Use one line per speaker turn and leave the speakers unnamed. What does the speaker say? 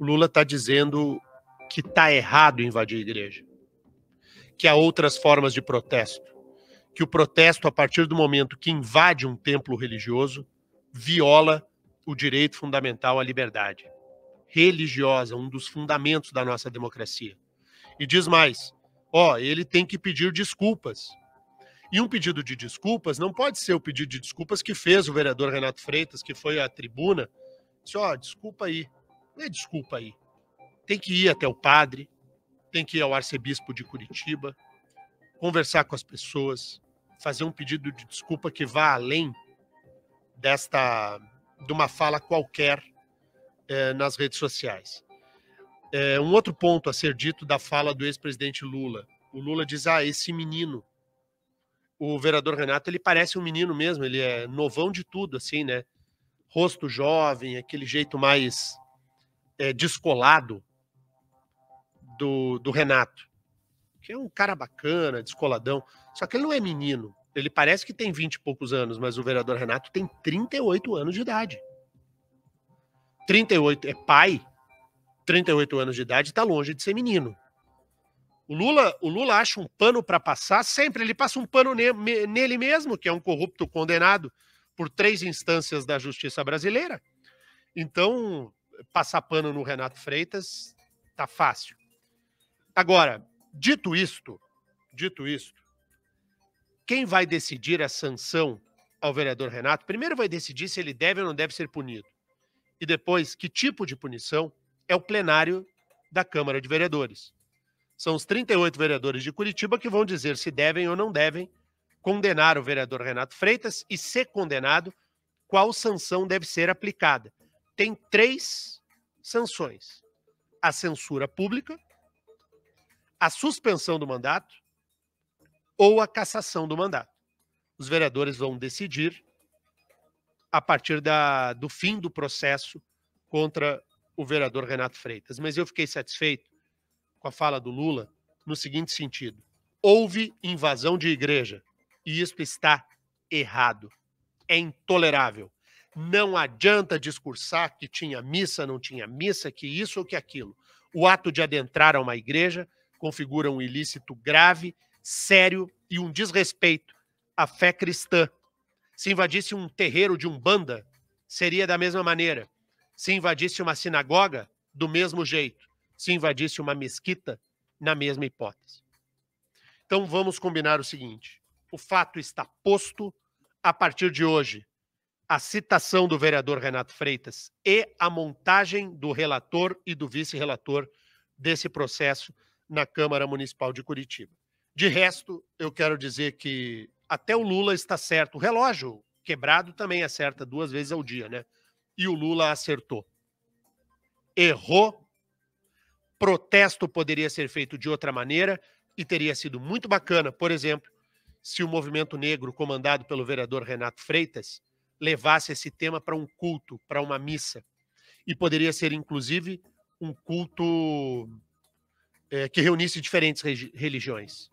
o Lula está dizendo que está errado invadir a igreja, que há outras formas de protesto, que o protesto, a partir do momento que invade um templo religioso, viola o direito fundamental à liberdade religiosa, um dos fundamentos da nossa democracia. E diz mais: ó, ele tem que pedir desculpas. E um pedido de desculpas não pode ser o pedido de desculpas que fez o vereador Renato Freitas, que foi à tribuna, disse: ó, desculpa aí, é desculpa aí. Tem que ir até o padre, tem que ir ao arcebispo de Curitiba, conversar com as pessoas, fazer um pedido de desculpa que vá além desta de uma fala qualquer é, nas redes sociais. É, um outro ponto a ser dito da fala do ex-presidente Lula. O Lula diz: ah, esse menino, o vereador Renato, ele parece um menino mesmo, ele é novão de tudo, assim, né? Rosto jovem, aquele jeito mais é, descolado do, do Renato, que é um cara bacana, descoladão, só que ele não é menino. Ele parece que tem 20 e poucos anos, mas o vereador Renato tem 38 anos de idade. 38 é pai, 38 anos de idade, está longe de ser menino. O Lula, o Lula acha um pano para passar, sempre ele passa um pano ne nele mesmo, que é um corrupto condenado por três instâncias da justiça brasileira. Então, passar pano no Renato Freitas tá fácil. Agora, dito isto, dito isto, quem vai decidir a sanção ao vereador Renato? Primeiro vai decidir se ele deve ou não deve ser punido. E depois, que tipo de punição é o plenário da Câmara de Vereadores. São os 38 vereadores de Curitiba que vão dizer se devem ou não devem condenar o vereador Renato Freitas e, se condenado, qual sanção deve ser aplicada tem três sanções: a censura pública, a suspensão do mandato ou a cassação do mandato. Os vereadores vão decidir a partir da, do fim do processo contra o vereador Renato Freitas. Mas eu fiquei satisfeito com a fala do Lula no seguinte sentido: houve invasão de igreja e isso está errado. É intolerável. Não adianta discursar que tinha missa, não tinha missa, que isso ou que aquilo. O ato de adentrar a uma igreja configura um ilícito grave, sério e um desrespeito à fé cristã. Se invadisse um terreiro de umbanda, seria da mesma maneira. Se invadisse uma sinagoga, do mesmo jeito. Se invadisse uma mesquita, na mesma hipótese. Então vamos combinar o seguinte: o fato está posto a partir de hoje a citação do vereador Renato Freitas e a montagem do relator e do vice-relator desse processo na Câmara Municipal de Curitiba. De resto, eu quero dizer que até o Lula está certo. O relógio quebrado também acerta duas vezes ao dia, né? E o Lula acertou. Errou. Protesto poderia ser feito de outra maneira e teria sido muito bacana, por exemplo, se o movimento negro comandado pelo vereador Renato Freitas levasse esse tema para um culto, para uma missa. E poderia ser, inclusive, um culto é, que reunisse diferentes religiões.